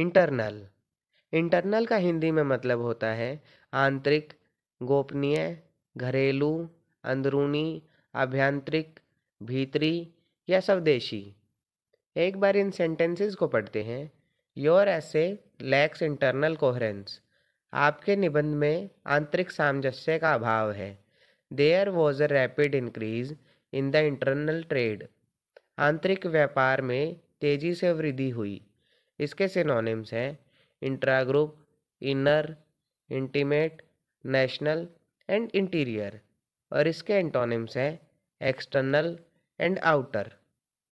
internal internal का हिंदी में मतलब होता है आंतरिक गोपनीय घरेलू अंदरूनी आभ्यांतरिक भीतरी या स्वदेशी एक बार इन सेंटेंसेस को पढ़ते हैं योर ऐसे लैक्स इंटरनल कोहरेंस आपके निबंध में आंतरिक सामंजस्य का अभाव है there was a rapid increase in the internal trade आंतरिक व्यापार में तेजी से वृद्धि हुई इसके सिनोनिम्स हैं intra group inner intimate national and interior और इसके एंटोनिम्स हैं एक्सटर्नल एंड आउटर